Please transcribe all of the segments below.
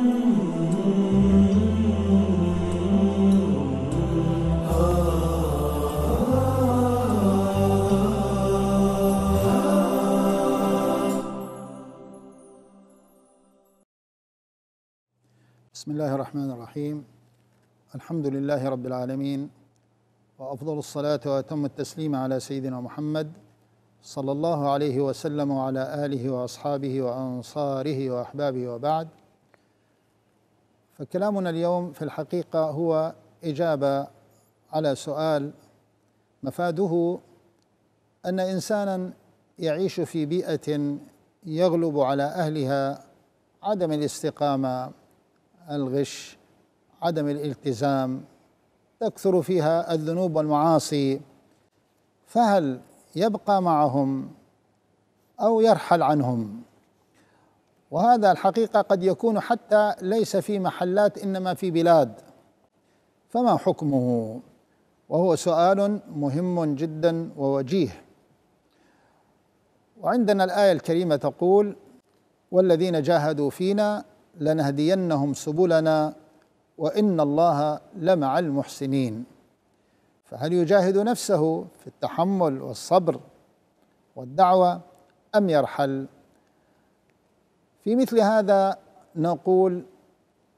بسم الله الرحمن الرحيم الحمد لله رب العالمين وافضل الصلاه واتم التسليم على سيدنا محمد صلى الله عليه وسلم وعلى اله واصحابه وانصاره واحبابه وبعد فكلامنا اليوم في الحقيقة هو إجابة على سؤال مفاده أن إنسانا يعيش في بيئة يغلب على أهلها عدم الاستقامة الغش عدم الالتزام تكثر فيها الذنوب والمعاصي فهل يبقى معهم أو يرحل عنهم وهذا الحقيقه قد يكون حتى ليس في محلات انما في بلاد فما حكمه وهو سؤال مهم جدا ووجيه وعندنا الايه الكريمه تقول والذين جاهدوا فينا لنهدينهم سبلنا وان الله لمع المحسنين فهل يجاهد نفسه في التحمل والصبر والدعوه ام يرحل في مثل هذا نقول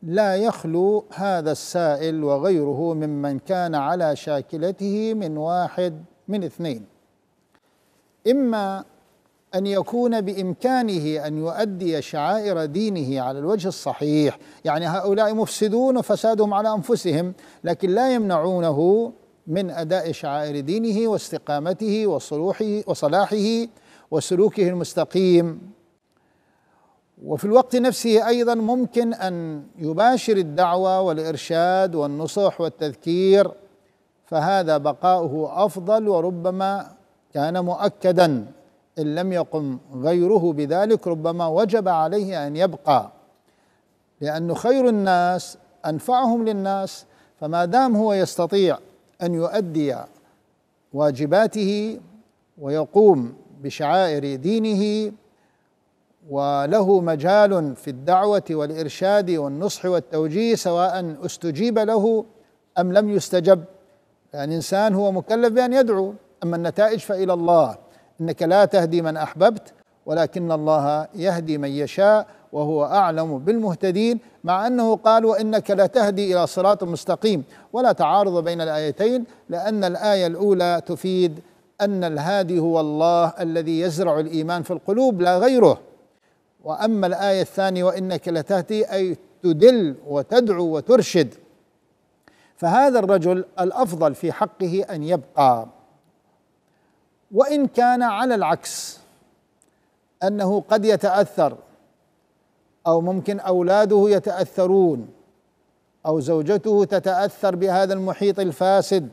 لا يخلو هذا السائل وغيره ممن كان على شاكلته من واحد من اثنين اما ان يكون بامكانه ان يؤدي شعائر دينه على الوجه الصحيح يعني هؤلاء مفسدون وفسادهم على انفسهم لكن لا يمنعونه من اداء شعائر دينه واستقامته وصلوحه وصلاحه وسلوكه المستقيم وفي الوقت نفسه ايضا ممكن ان يباشر الدعوه والارشاد والنصح والتذكير فهذا بقاؤه افضل وربما كان مؤكدا ان لم يقم غيره بذلك ربما وجب عليه ان يبقى لان خير الناس انفعهم للناس فما دام هو يستطيع ان يؤدي واجباته ويقوم بشعائر دينه وله مجال في الدعوه والارشاد والنصح والتوجيه سواء استجيب له ام لم يستجب يعني انسان هو مكلف بان يدعو اما النتائج فالى الله انك لا تهدي من احببت ولكن الله يهدي من يشاء وهو اعلم بالمهتدين مع انه قال وانك لتهدي الى صراط مستقيم ولا تعارض بين الايتين لان الايه الاولى تفيد ان الهادي هو الله الذي يزرع الايمان في القلوب لا غيره واما الايه الثانيه وانك لتهتي اي تدل وتدعو وترشد فهذا الرجل الافضل في حقه ان يبقى وان كان على العكس انه قد يتاثر او ممكن اولاده يتاثرون او زوجته تتاثر بهذا المحيط الفاسد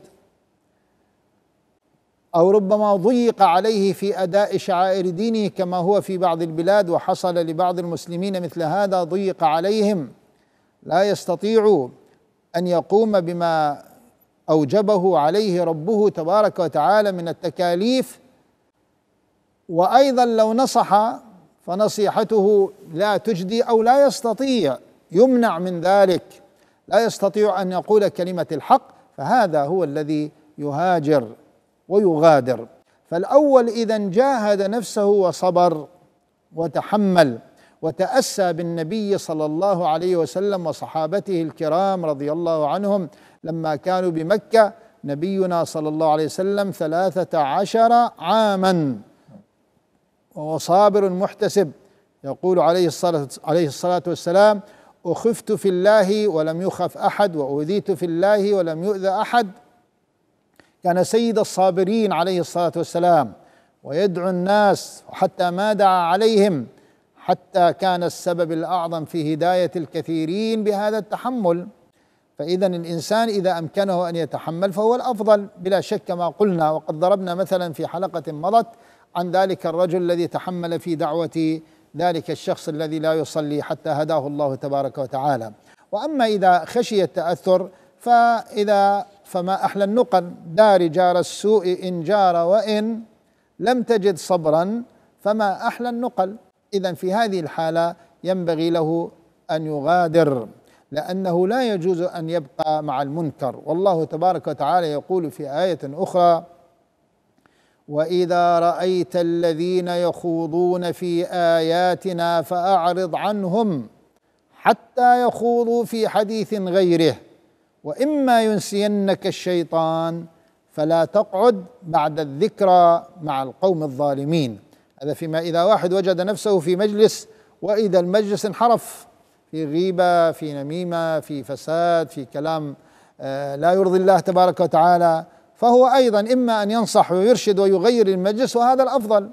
او ربما ضيق عليه في اداء شعائر دينه كما هو في بعض البلاد وحصل لبعض المسلمين مثل هذا ضيق عليهم لا يستطيع ان يقوم بما اوجبه عليه ربه تبارك وتعالى من التكاليف وايضا لو نصح فنصيحته لا تجدي او لا يستطيع يمنع من ذلك لا يستطيع ان يقول كلمه الحق فهذا هو الذي يهاجر ويغادر فالاول اذا جاهد نفسه وصبر وتحمل وتاسى بالنبي صلى الله عليه وسلم وصحابته الكرام رضي الله عنهم لما كانوا بمكه نبينا صلى الله عليه وسلم ثلاثه عشر عاما وهو صابر محتسب يقول عليه الصلاه عليه الصلاه والسلام اخفت في الله ولم يخف احد واوذيت في الله ولم يؤذى احد كان سيد الصابرين عليه الصلاه والسلام ويدعو الناس حتى ما دعا عليهم حتى كان السبب الاعظم في هدايه الكثيرين بهذا التحمل فاذا الانسان اذا امكنه ان يتحمل فهو الافضل بلا شك كما قلنا وقد ضربنا مثلا في حلقه مضت عن ذلك الرجل الذي تحمل في دعوه ذلك الشخص الذي لا يصلي حتى هداه الله تبارك وتعالى واما اذا خشي التاثر فإذا فما أحلى النقل دار جار السوء إن جار وإن لم تجد صبرا فما أحلى النقل إذا في هذه الحالة ينبغي له أن يغادر لأنه لا يجوز أن يبقى مع المنكر والله تبارك وتعالى يقول في آية أخرى واذا رايت الذين يخوضون في اياتنا فاعرض عنهم حتى يخوضوا في حديث غيره واما ينسينك الشيطان فلا تقعد بعد الذكرى مع القوم الظالمين هذا فيما اذا واحد وجد نفسه في مجلس واذا المجلس انحرف في غيبه في نميمه في فساد في كلام آه، لا يرضي الله تبارك وتعالى فهو ايضا اما ان ينصح ويرشد ويغير المجلس وهذا الافضل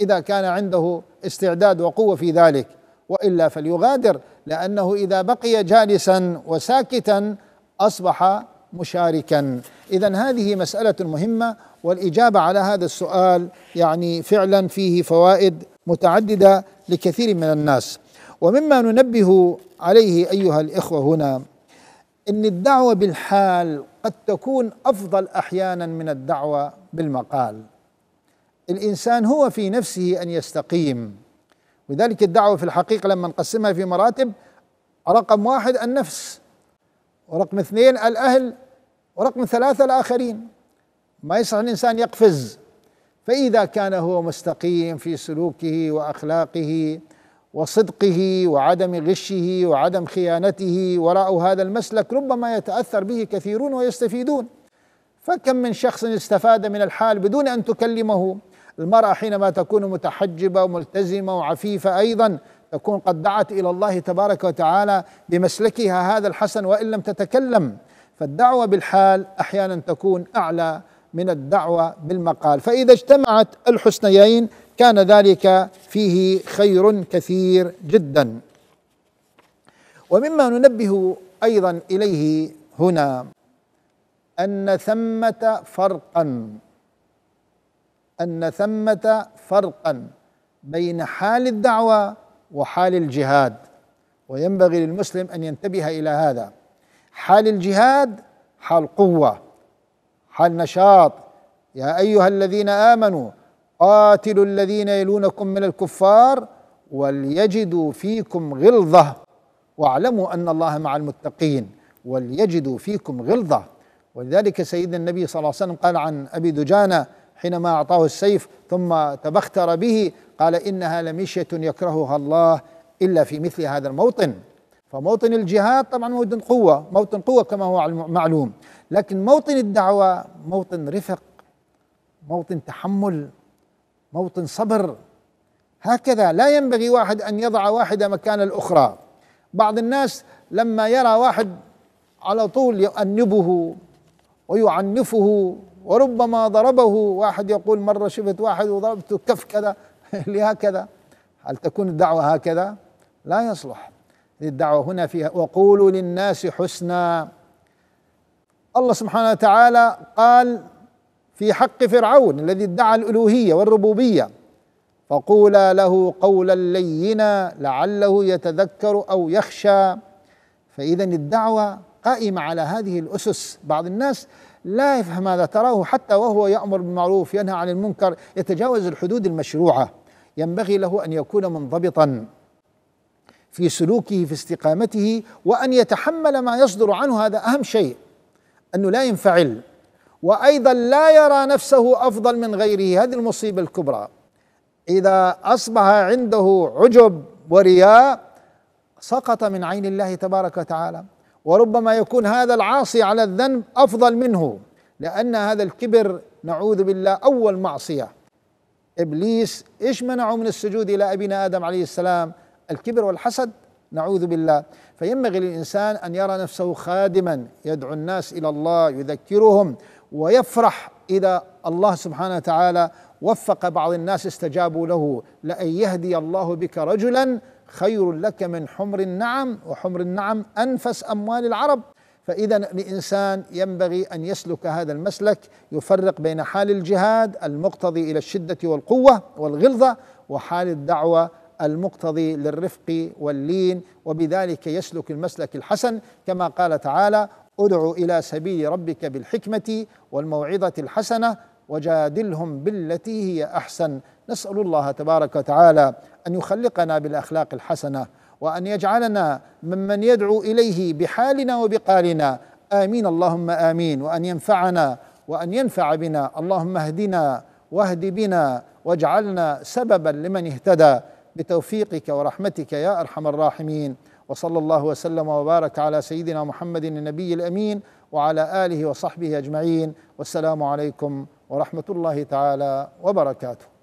اذا كان عنده استعداد وقوه في ذلك والا فليغادر لانه اذا بقي جالسا وساكتا اصبح مشاركا اذا هذه مساله مهمه والاجابه على هذا السؤال يعني فعلا فيه فوائد متعدده لكثير من الناس ومما ننبه عليه ايها الاخوه هنا ان الدعوه بالحال قد تكون افضل احيانا من الدعوه بالمقال الانسان هو في نفسه ان يستقيم ولذلك الدعوه في الحقيقه لما نقسمها في مراتب رقم واحد النفس ورقم اثنين الأهل ورقم ثلاثة الآخرين ما يصح الإنسان يقفز فإذا كان هو مستقيم في سلوكه وأخلاقه وصدقه وعدم غشه وعدم خيانته وراء هذا المسلك ربما يتأثر به كثيرون ويستفيدون فكم من شخص استفاد من الحال بدون أن تكلمه المرأة حينما تكون متحجبة وملتزمة وعفيفة أيضا تكون قد دعت الى الله تبارك وتعالى بمسلكها هذا الحسن وان لم تتكلم فالدعوه بالحال احيانا تكون اعلى من الدعوه بالمقال فاذا اجتمعت الحسنيين كان ذلك فيه خير كثير جدا ومما ننبه ايضا اليه هنا ان ثمه فرقا ان ثمه فرقا بين حال الدعوه وحال الجهاد وينبغي للمسلم ان ينتبه الى هذا حال الجهاد حال قوه حال نشاط يا ايها الذين امنوا قاتلوا الذين يلونكم من الكفار وليجدوا فيكم غلظه واعلموا ان الله مع المتقين وليجدوا فيكم غلظه ولذلك سيدنا النبي صلى الله عليه وسلم قال عن ابي دجانه حينما أعطاه السيف ثم تبختر به قال إنها لمشية يكرهها الله إلا في مثل هذا الموطن فموطن الجهاد طبعا موطن قوة موطن قوة كما هو معلوم لكن موطن الدعوة موطن رفق موطن تحمل موطن صبر هكذا لا ينبغي واحد أن يضع واحدة مكان الأخرى بعض الناس لما يرى واحد على طول يؤنبه ويعنفه وربما ضربه واحد يقول مرة شفت واحد وضربته كف كذا لهكذا هل تكون الدعوة هكذا لا يصلح الدعوة هنا فيها وقولوا للناس حسنا الله سبحانه وتعالى قال في حق فرعون الذي ادعى الألوهية والربوبية فقولا له قولا لينا لعله يتذكر أو يخشى فإذا الدعوة قائمة على هذه الأسس بعض الناس لا يفهم هذا تراه حتى وهو يأمر بالمعروف ينهى عن المنكر يتجاوز الحدود المشروعة ينبغي له أن يكون منضبطا في سلوكه في استقامته وأن يتحمل ما يصدر عنه هذا أهم شيء أنه لا ينفعل وأيضا لا يرى نفسه أفضل من غيره هذه المصيبة الكبرى إذا أصبح عنده عجب ورياء سقط من عين الله تبارك وتعالى وربما يكون هذا العاصي على الذنب افضل منه لان هذا الكبر نعوذ بالله اول معصيه ابليس ايش منعه من السجود الى ابينا ادم عليه السلام الكبر والحسد نعوذ بالله فينبغي للانسان ان يرى نفسه خادما يدعو الناس الى الله يذكرهم ويفرح اذا الله سبحانه وتعالى وفق بعض الناس استجابوا له لان يهدي الله بك رجلا خير لك من حمر النعم وحمر النعم أنفس أموال العرب فإذا الإنسان ينبغي أن يسلك هذا المسلك يفرق بين حال الجهاد المقتضي إلى الشدة والقوة والغلظة وحال الدعوة المقتضي للرفق واللين وبذلك يسلك المسلك الحسن كما قال تعالى ادع إلى سبيل ربك بالحكمة والموعظة الحسنة وجادلهم بالتي هي أحسن نسال الله تبارك وتعالى ان يخلقنا بالاخلاق الحسنه وان يجعلنا ممن يدعو اليه بحالنا وبقالنا امين اللهم امين وان ينفعنا وان ينفع بنا اللهم اهدنا واهد بنا واجعلنا سببا لمن اهتدى بتوفيقك ورحمتك يا ارحم الراحمين وصلى الله وسلم وبارك على سيدنا محمد النبي الامين وعلى اله وصحبه اجمعين والسلام عليكم ورحمه الله تعالى وبركاته